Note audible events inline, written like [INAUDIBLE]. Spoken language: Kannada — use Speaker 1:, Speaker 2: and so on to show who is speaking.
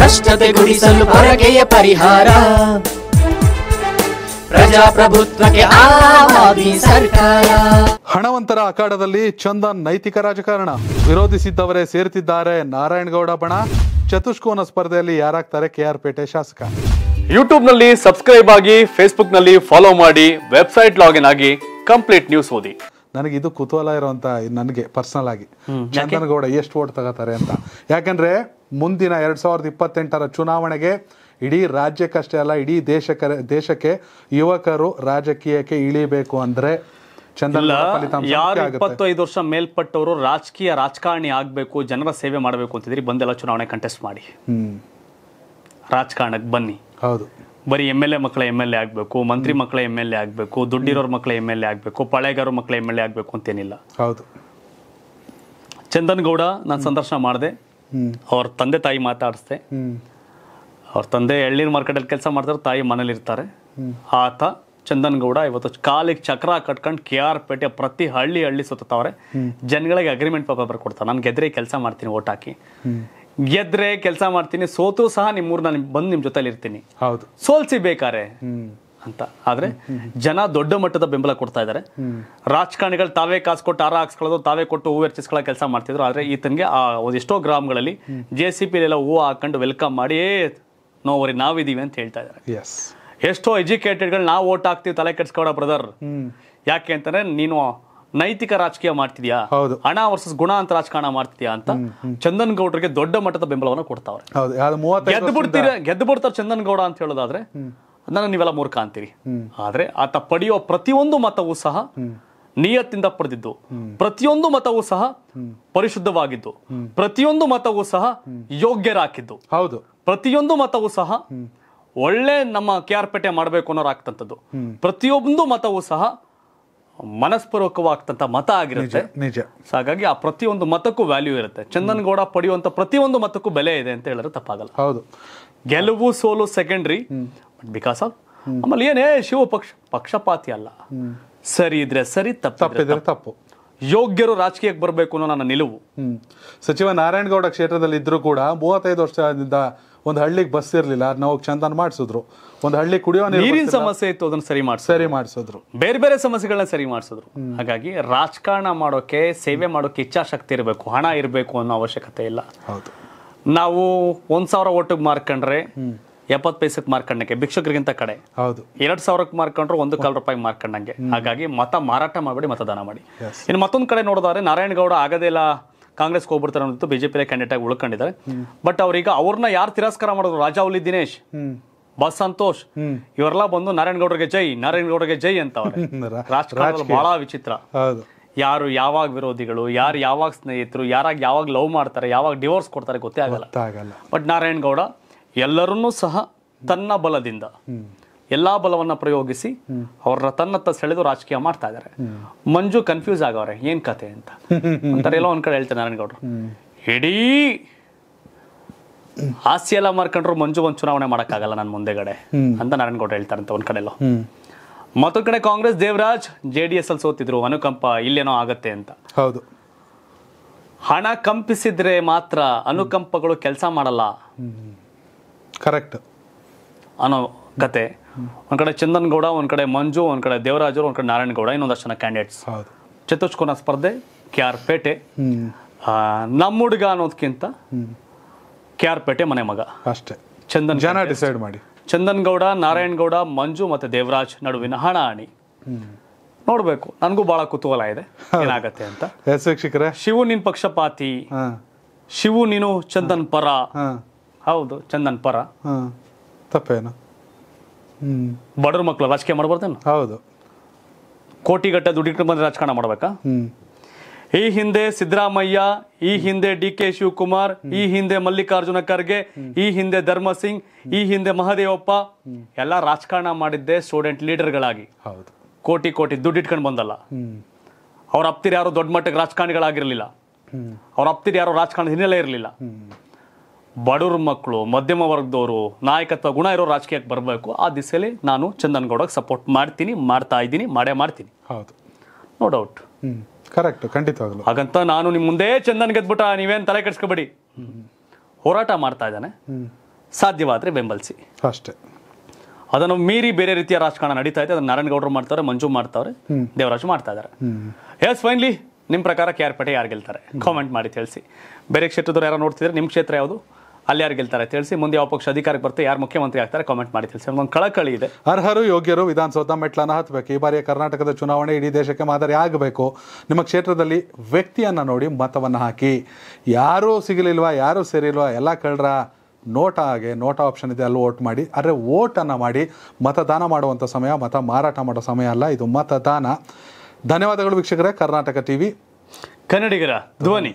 Speaker 1: ಭ್ರಷ್ಟತೆ ಗುಡಿಸಲು ಪರಕೆಯ ಪರಿಹಾರ
Speaker 2: ಪ್ರಜಾಪ್ರಭುತ್ವಕ್ಕೆ ಸರ್ಕಾರ ಹಣವಂತರ ಅಖಾಡದಲ್ಲಿ ಚಂದನ್ ನೈತಿಕ ರಾಜಕಾರಣ ವಿರೋಧಿಸಿದ್ದವರೇ ಸೇರ್ತಿದ್ದಾರೆ ನಾರಾಯಣಗೌಡ ಬಣ ಚತುಷ್ಕೋನ ಸ್ಪರ್ಧೆಯಲ್ಲಿ ಯಾರಾಗ್ತಾರೆ ಪೇಟೆ ಶಾಸಕ
Speaker 1: ಯೂಟ್ಯೂಬ್ನಲ್ಲಿ ಸಬ್ಸ್ಕ್ರೈಬ್ ಆಗಿ ಫೇಸ್ಬುಕ್ನಲ್ಲಿ ಫಾಲೋ ಮಾಡಿ ವೆಬ್ಸೈಟ್ ಲಾಗಿನ್ ಆಗಿ ಕಂಪ್ಲೀಟ್ ನ್ಯೂಸ್ ಓದಿ
Speaker 2: ನನಗೆ ಇದು ಕುತೂಹಲ ಇರುವಂತ ನನಗೆ ಪರ್ಸನಲ್ ಆಗಿ ಚಂದನಗೌಡ ಎಷ್ಟು ಓಟ್ ತಗೋತಾರೆ ಅಂತ ಯಾಕಂದ್ರೆ ಮುಂದಿನ ಎರಡ್ ಸಾವಿರದ ಇಪ್ಪತ್ತೆಂಟರ ಚುನಾವಣೆಗೆ ಇಡೀ ರಾಜ್ಯಕ್ಕಷ್ಟೇ ಅಲ್ಲ ಇಡೀ ದೇಶಕ್ಕೆ ದೇಶಕ್ಕೆ ಯುವಕರು ರಾಜಕೀಯಕ್ಕೆ ಇಳಿಬೇಕು ಅಂದ್ರೆ ಯಾರು ಇಪ್ಪತ್ತೈದು
Speaker 1: ವರ್ಷ ಮೇಲ್ಪಟ್ಟವರು ರಾಜಕೀಯ ರಾಜಕಾರಣಿ ಆಗಬೇಕು ಜನರ ಸೇವೆ ಮಾಡಬೇಕು ಅಂತಿದ್ರಿ ಬಂದೆಲ್ಲ ಚುನಾವಣೆ ಕಂಟೆಸ್ಟ್ ಮಾಡಿ ರಾಜಕಾರಣಕ್ಕೆ ಬನ್ನಿ ಹೌದು ಬರೀ ಎಮ್ ಎಲ್ ಎ ಮಕ್ಕಳ ಎಮ್ ಎಲ್ ಎ ಆಗಬೇಕು ಮಂತ್ರಿ ಮಕ್ಕಳ ಎಮ್ ಎಲ್ ಎ ಆಗಬೇಕು ದುಡ್ಡಿರೋರ್ ಮಕ್ಕಳ ಎಮ್ ಎಲ್ ಎ ಆಗಬೇಕು ಪಳೆಗಾರ ಮಕ್ಕಳ ಎಮ್ ಎಲ್ ಎ ಆಗಬೇಕು ಅಂತೇನಿಲ್ಲ ಹೌದು ಚಂದನ್ ಗೌಡ ನಾನು ಸಂದರ್ಶನ ಮಾಡಿದೆ ಅವ್ರ ತಂದೆ ತಾಯಿ ಮಾತಾಡಿಸ್ದೆ ಅವ್ರ ತಂದೆ ಮಾರ್ಕೆಟ್ ಮಾರ್ಕೆಟಲ್ಲಿ ಕೆಲಸ ಮಾಡ್ತಾರೆ ತಾಯಿ ಮನೇಲಿರ್ತಾರೆ ಆತ ಚಂದನ್ ಗೌಡ ಇವತ್ತು ಕಾಲಿಗೆ ಚಕ್ರ ಕಟ್ಕೊಂಡು ಕೆ ಆರ್ ಪೇಟೆ ಪ್ರತಿ ಹಳ್ಳಿ ಹಳ್ಳಿ ಸುತ್ತವ್ರೆ ಜನಗಳಿಗೆ ಅಗ್ರಿಮೆಂಟ್ ಪೇಪರ್ ಕೊಡ್ತಾರೆ ನಾನು ಗೆದ್ರೆ ಕೆಲಸ ಮಾಡ್ತೀನಿ ಓಟ್ ಹಾಕಿ ಗೆದ್ರೆ ಕೆಲಸ ಮಾಡ್ತೀನಿ ಸೋತು ಸಹ ನಿಮ್ಮೂರು ನಾನು ಬಂದು ನಿಮ್ಮ ಜೊತೆಲಿ ಇರ್ತೀನಿ ಹೌದು ಸೋಲ್ಸಿ ಬೇಕಾರೆ ಅಂತ ಆದ್ರೆ ಜನ ದೊಡ್ಡ ಮಟ್ಟದ ಬೆಂಬಲ ಕೊಡ್ತಾ ಇದ್ದಾರೆ ರಾಜಕಾರಣಿಗಳು ತಾವೇ ಕಾಸು ಕೊಟ್ಟು ಆರ ಹಾಕ್ಸ್ಕೊಳ್ಳೋದು ತಾವೇ ಕೊಟ್ಟು ಹೂವು ಹೆಚ್ಚಿಸ್ಕೊಳ್ಳೋ ಕೆಲಸ ಮಾಡ್ತಿದ್ರು ಆದ್ರೆ ಈತನಿಗೆ ಆ ಎಷ್ಟೋ ಗ್ರಾಮಗಳಲ್ಲಿ ಜೆ ಸಿ ಪಿ ಎಲ್ಲ ಹೂವು ಹಾಕೊಂಡು ವೆಲ್ಕಮ್ ಮಾಡಿ ನೋವರಿ ನಾವಿದೀವಿ ಅಂತ ಹೇಳ್ತಾ ಇದ್ದಾರೆ ಎಷ್ಟೋ ಎಜುಕೇಟೆಡ್ಗಳು ನಾವು ಓಟ್ ಹಾಕ್ತಿವಿ ತಲೆ ಕೆಡ್ಸ್ಕೊಡ ಬ್ರದರ್ ಯಾಕೆ ಅಂತಂದ್ರೆ ನೀನು ನೈತಿಕ ರಾಜಕೀಯ ಮಾಡ್ತಿದ್ಯಾ ಹಣ ವರ್ಸಸ್ ಗುಣ ಅಂತ ರಾಜಕಾರಣ ಮಾಡ್ತಿದ್ಯಾ ಅಂತ ಚಂದನ್ ಗೌಡರಿಗೆ ದೊಡ್ಡ ಮಟ್ಟದ ಬೆಂಬಲವನ್ನು ಕೊಡ್ತಾವ್ರೆ ಗೆದ್ದು ಬಿಡ್ತೀರ ಗೆದ್ದು ಬಿಡ್ತಾರೆ ಚಂದನ್ ಗೌಡ ಅಂತ ಹೇಳೋದಾದ್ರೆ ನನ್ನ ನೀವೆಲ್ಲ ಮೂರ್ಖ ಅಂತೀರಿ ಆದ್ರೆ ಆತ ಪಡೆಯುವ ಪ್ರತಿಯೊಂದು ಮತವೂ ಸಹ ನಿಯತ್ತಿಂದ ಪಡೆದಿದ್ದು ಪ್ರತಿಯೊಂದು ಮತವೂ ಸಹ ಪರಿಶುದ್ಧವಾಗಿದ್ದು ಪ್ರತಿಯೊಂದು ಮತವೂ ಸಹ ಯೋಗ್ಯರಾಕಿದ್ದು ಹೌದು ಪ್ರತಿಯೊಂದು ಮತವೂ ಸಹ ಒಳ್ಳೆ ನಮ್ಮ ಪೇಟೆ ಮಾಡಬೇಕು ಅನ್ನೋರಾಗ್ತಂಥದ್ದು ಪ್ರತಿಯೊಂದು ಮತವೂ ಸಹ ಮನಸ್ಪೂರ್ವಕವಾಗ್ತಂತ ಮತ ಆಗಿರುತ್ತೆ ನಿಜ ಹಾಗಾಗಿ ಆ ಪ್ರತಿಯೊಂದು ಮತಕ್ಕೂ ವ್ಯಾಲ್ಯೂ ಇರುತ್ತೆ ಚಂದನ್ಗೌಡ ಪಡೆಯುವಂತ ಪ್ರತಿಯೊಂದು ಮತಕ್ಕೂ ಬೆಲೆ ಇದೆ ಅಂತ ಹೇಳಿದ್ರೆ ತಪ್ಪಾಗಲ್ಲ ಹೌದು ಗೆಲುವು ಸೋಲು ಸೆಕೆಂಡ್ರಿ ಬಟ್ ಬಿಕಾಸ್ ಆಫ್ ಆಮೇಲೆ ಏನೇ ಶಿವ ಪಕ್ಷ ಪಕ್ಷಪಾತಿ ಅಲ್ಲ ಸರಿ ಇದ್ರೆ ಸರಿ ತಪ್ಪಿದ್ರೆ ತಪ್ಪು ಯೋಗ್ಯರು ರಾಜಕೀಯಕ್ಕೆ ಬರಬೇಕು ಅನ್ನೋ ನನ್ನ ನಿಲುವು ಸಚಿವ ನಾರಾಯಣಗೌಡ ಕ್ಷೇತ್ರದಲ್ಲಿ
Speaker 2: ಇದ್ರೂ ಕೂಡ ಮೂವತ್ತೈದು ವರ್ಷದಿಂದ ಒಂದು ಹಳ್ಳಿಗೆ ಬಸ್ ಇರಲಿಲ್ಲ ನಾವು ಚಂದನ ಮಾಡಿಸಿದ್ರು ಒಂದು ಹಳ್ಳಿ ಕುಡಿಯೋ ನೀರಿನ ಸಮಸ್ಯೆ
Speaker 1: ಇತ್ತು ಅದನ್ನ ಸರಿ ಮಾಡಿ ಸರಿ ಮಾಡಿಸಿದ್ರು ಬೇರೆ ಬೇರೆ ಸಮಸ್ಯೆಗಳನ್ನ ಸರಿ ಮಾಡಿಸಿದ್ರು ಹಾಗಾಗಿ ರಾಜಕಾರಣ ಮಾಡೋಕೆ ಸೇವೆ ಮಾಡೋಕೆ ಇಚ್ಛಾಶಕ್ತಿ ಇರಬೇಕು ಹಣ ಇರಬೇಕು ಅನ್ನೋ ಅವಶ್ಯಕತೆ ಇಲ್ಲ ಹೌದು ನಾವು ಒಂದ್ ಸಾವಿರ ಓಟಿಗೆ ಮಾರ್ಕೊಂಡ್ರೆ ಎಪ್ಪತ್ತು ಪೈಸಕ್ ಮಾರ್ಕೊಂಡಂಗೆ ಭಿಕ್ಷುಕರಿಗಿಂತ ಕಡೆ ಹೌದು ಎರಡ್ ಸಾವಿರಕ್ಕೆ ಮಾರ್ಕೊಂಡ್ರು ಒಂದು ಕಾಲು ರೂಪಾಯಿ ಮಾರ್ಕೊಂಡಂಗೆ ಹಾಗಾಗಿ ಮತ ಮಾರಾಟ ಮಾಡಬೇಡಿ ಮತದಾನ ಮಾಡಿ ಇನ್ನು ಮತ್ತೊಂದು ಕಡೆ ನೋಡಿದ್ರೆ ನಾರಾಯಣಗೌಡ ಆಗದೆಲ್ಲ ಕಾಂಗ್ರೆಸ್ ಹೋಗ್ಬಿಡ್ತಾರೆ ಅನ್ನೋದು ಬಿಜೆಪಿ ಕ್ಯಾಂಡಿಡೇಟ್ ಆಗಿ ಉಳ್ಕೊಂಡಿದ್ದಾರೆ ಬಟ್ ಅವ್ರೀಗ ಅವ್ರನ್ನ ಯಾರು ತಿರಸ್ಕಾರ ಮಾಡೋದು ರಾಜಾವಲಿ ದಿನೇಶ್ ಬಸ್ ಸಂತೋಷ್ ಇವರೆಲ್ಲ ಬಂದು ನಾರಾಯಣಗೌಡರಿಗೆ ಜೈ ನಾರಾಯಣಗೌಡರಿಗೆ ಜೈ ಅಂತ [LAUGHS] ರಾಷ್ಟ್ರದಲ್ಲಿ ಬಹಳ ವಿಚಿತ್ರ ಯಾರು ಯಾವಾಗ ವಿರೋಧಿಗಳು ಯಾರು ಯಾವಾಗ ಸ್ನೇಹಿತರು ಯಾರಾಗ ಯಾವಾಗ ಲವ್ ಮಾಡ್ತಾರೆ ಯಾವಾಗ ಡಿವೋರ್ಸ್ ಕೊಡ್ತಾರೆ ಗೊತ್ತೇ
Speaker 2: ಆಗಲ್ಲ
Speaker 1: ಬಟ್ ನಾರಾಯಣಗೌಡ ಎಲ್ಲರನ್ನೂ ಸಹ ತನ್ನ ಬಲದಿಂದ ಎಲ್ಲಾ ಬಲವನ್ನ ಪ್ರಯೋಗಿಸಿ ಅವ್ರನ್ನ ತನ್ನತ್ತ ಸೆಳೆದು ರಾಜಕೀಯ ಮಾಡ್ತಾ ಇದಾರೆ ಮಂಜು ಕನ್ಫ್ಯೂಸ್ ಆಗವ್ರೆ ಏನ್ ಕತೆ ಅಂತ ಅಂತಾರೆ [LAUGHS] ಎಲ್ಲೋ ಕಡೆ ಹೇಳ್ತಾರೆ ನಾರಾಯಣಗೌಡರು ಇಡೀ ಆಸ್ತಿ ಎಲ್ಲ ಮಾರ್ಕೊಂಡ್ರು ಮಂಜು ಒಂದ್ ಚುನಾವಣೆ ಮಾಡೋಕ್ಕಾಗಲ್ಲ ನನ್ನ ಮುಂದೆಗಡೆ ಅಂತ ನಾರಾಯಣಗೌಡ ಹೇಳ್ತಾರಂತ ಒಂದು ಕಡೆಲ್ಲೋ ಮತ್ತೊಂದು ಕಡೆ ಕಾಂಗ್ರೆಸ್ ದೇವರಾಜ್ ಜೆ ಡಿ ಎಸ್ ಅಲ್ಲಿ ಸೋತಿದ್ರು ಅನುಕಂಪ ಇಲ್ಲೇನೋ ಆಗತ್ತೆ ಅಂತ ಹೌದು ಹಣ ಕಂಪಿಸಿದ್ರೆ ಮಾತ್ರ ಅನುಕಂಪಗಳು ಕೆಲಸ ಮಾಡಲ್ಲ ಕರೆಕ್ಟ್ ಅನ್ನೋ ಕತೆ ಒಂದ್ ಕಡೆ ಚಂದನ್ ಗೌಡ ಒಂದ್ ಕಡೆ ಮಂಜು ಒಂದ್ ಕಡೆ ದೇವರಾಜರು ಒಂದ್ ಕಡೆ ನಾರಾಯಣ ಗೌಡ ಇನ್ನೊಂದಷ್ಟು ಜನ ಕ್ಯಾಂಡಿಡೇಟ್ಸ್ ಚತುಷ್ಕೋನ ಸ್ಪರ್ಧೆ ಕೆ ಆರ್ ಪೇಟೆ ನಮ್ಮ ಹುಡುಗ ಅನ್ನೋದಕ್ಕಿಂತ ಕೆ ಆರ್ ಪೇಟೆ ಮನೆ ಮಗ ಅಷ್ಟೇ ಚಂದನ್ ಜನ ಡಿಸೈಡ್ ಮಾಡಿ ಚಂದನ್ ಗೌಡ ನಾರಾಯಣ ಗೌಡ ಮಂಜು ಮತ್ತೆ ದೇವರಾಜ್ ನಡುವಿನ ಹಣಾಹಣಿ ನೋಡ್ಬೇಕು ನನಗೂ ಬಹಳ ಕುತೂಹಲ ಇದೆ ಏನಾಗತ್ತೆ ಅಂತ ಶಿಕ್ಷಕರೇ ಶಿವು ನಿನ್ ಪಕ್ಷಪಾತಿ ಶಿವು ನೀನು ಚಂದನ್ ಪರ ಹೌದು ಚಂದನ್ ಪರ ತಪ್ಪೇನು ಬಡವ್ರ ಮಕ್ಕಳು ರಾಜಕೀಯ ಮಾಡಬಾರ್ದೇನು ಹೌದು ಕೋಟಿಗಟ್ಟೆ ದುಡ್ಡು ಬಂದು ರಾಜಕಾರಣ ಮಾಡಬೇಕಾ ಈ ಹಿಂದೆ ಸಿದ್ದರಾಮಯ್ಯ ಈ ಹಿಂದೆ ಡಿ ಕೆ ಶಿವಕುಮಾರ್ ಈ ಹಿಂದೆ ಮಲ್ಲಿಕಾರ್ಜುನ ಖರ್ಗೆ ಈ ಹಿಂದೆ ಧರ್ಮ ಸಿಂಗ್ ಈ ಹಿಂದೆ ಮಹದೇವಪ್ಪ ಎಲ್ಲ ರಾಜಕಾರಣ ಮಾಡಿದ್ದೆ ಸ್ಟೂಡೆಂಟ್ ಲೀಡರ್ಗಳಾಗಿ ಕೋಟಿ ಕೋಟಿ ದುಡ್ಡು ಬಂದಲ್ಲ ಅವ್ರ ಅಪ್ತಿರು ಯಾರು ದೊಡ್ಡ ಮಟ್ಟಕ್ಕೆ ರಾಜಕಾರಣಿಗಳಾಗಿರ್ಲಿಲ್ಲ ಅವ್ರ ಅಪ್ತಿರು ಯಾರು ರಾಜಕಾರಣದ ಹಿನ್ನೆಲೆ ಇರಲಿಲ್ಲ ಬಡವ್ರ ಮಕ್ಕಳು ಮಧ್ಯಮ ವರ್ಗದವರು ನಾಯಕತ್ವ ಗುಣ ಇರೋ ರಾಜಕೀಯಕ್ಕೆ ಬರಬೇಕು ಆ ದಿಸೆಯಲ್ಲಿ ನಾನು ಚಂದನ್ ಸಪೋರ್ಟ್ ಮಾಡ್ತೀನಿ ಮಾಡ್ತಾ ಇದ್ದೀನಿ ಮಾಡೇ ಮಾಡ್ತೀನಿ ಹೌದು ನೋ ಡೌಟ್
Speaker 2: ಕರೆಕ್ಟ್ ಖಂಡಿತವಾಗ್ಲು
Speaker 1: ಹಾಗಂತ ನಾನು ನಿಮ್ಮ ಮುಂದೆ ಚಂದನ್ ಗೆದ್ಬಿಟ್ಟ ನೀವೇನು ತಲೆ ಕೆಡಿಸ್ಕೋಬೇಡಿ ಹೋರಾಟ ಮಾಡ್ತಾ ಇದ್ದಾನೆ ಸಾಧ್ಯವಾದರೆ ಬೆಂಬಲಿಸಿ ಅಷ್ಟೇ ಅದನ್ನು ಮೀರಿ ಬೇರೆ ರೀತಿಯ ರಾಜಕಾರಣ ನಡೀತಾ ಇದೆ ಅದನ್ನು ನಾರಾಯಣ ಗೌಡರು ಮಾಡ್ತಾರೆ ಮಂಜು ಮಾಡ್ತಾವ್ರೆ ದೇವರಾಜು ಮಾಡ್ತಾ ಇದ್ದಾರೆ ಎಸ್ ಫೈನ್ಲಿ ನಿಮ್ಮ ಪ್ರಕಾರ ಕೆ ಆರ್ ಪೇಟೆ ಯಾರು ಗೆಲ್ತಾರೆ ಕಾಮೆಂಟ್ ಮಾಡಿ ತಿಳಿಸಿ ಬೇರೆ ಕ್ಷೇತ್ರದವ್ರು ಯಾರು ನೋಡ್ತಿದ್ರೆ ನಿಮ್ಮ ಕ್ಷೇತ್ರ ಯಾವುದು ಅಲ್ಲಿ ಯಾರು ಗೆಲ್ತಾರೆ ತಿಳಿಸಿ ಮುಂದೆ ಯಾವ ಪಕ್ಷ ಅಧಿಕಾರಕ್ಕೆ ಬರ್ತೀವಿ ಯಾರು ಮುಖ್ಯಮಂತ್ರಿ ಆಗ್ತಾರೆ ಕಾಮೆಂಟ್ ಮಾಡಿ ತಿಳಿಸಿ ಒಂದು ಕಳಕಳಿ ಇದೆ
Speaker 2: ಅರ್ಹರು ಯೋಗ್ಯರು ವಿಧಾನಸೌಧ ಮೆಟ್ಲನ್ನು ಹತ್ತಬೇಕು ಈ ಬಾರಿಯ ಕರ್ನಾಟಕದ ಚುನಾವಣೆ ಇಡೀ ದೇಶಕ್ಕೆ ಮಾದರಿ ಆಗಬೇಕು ನಿಮ್ಮ ಕ್ಷೇತ್ರದಲ್ಲಿ ವ್ಯಕ್ತಿಯನ್ನು ನೋಡಿ ಮತವನ್ನು ಹಾಕಿ ಯಾರೂ ಸಿಗಲಿಲ್ವಾ ಯಾರೂ ಸೇರಿಲ್ವಾ ಎಲ್ಲ ಕಳ್ರ ನೋಟ ಹಾಗೆ ನೋಟಾ ಆಪ್ಷನ್ ಇದೆ ಅಲ್ಲಿ ವೋಟ್ ಮಾಡಿ ಆದರೆ ವೋಟನ್ನು ಮಾಡಿ ಮತದಾನ ಮಾಡುವಂಥ ಸಮಯ ಮತ ಮಾರಾಟ ಮಾಡೋ ಸಮಯ ಅಲ್ಲ ಇದು ಮತದಾನ ಧನ್ಯವಾದಗಳು ವೀಕ್ಷಕರೇ ಕರ್ನಾಟಕ ಟಿ ವಿ
Speaker 1: ಕನ್ನಡಿಗರ ಧ್ವನಿ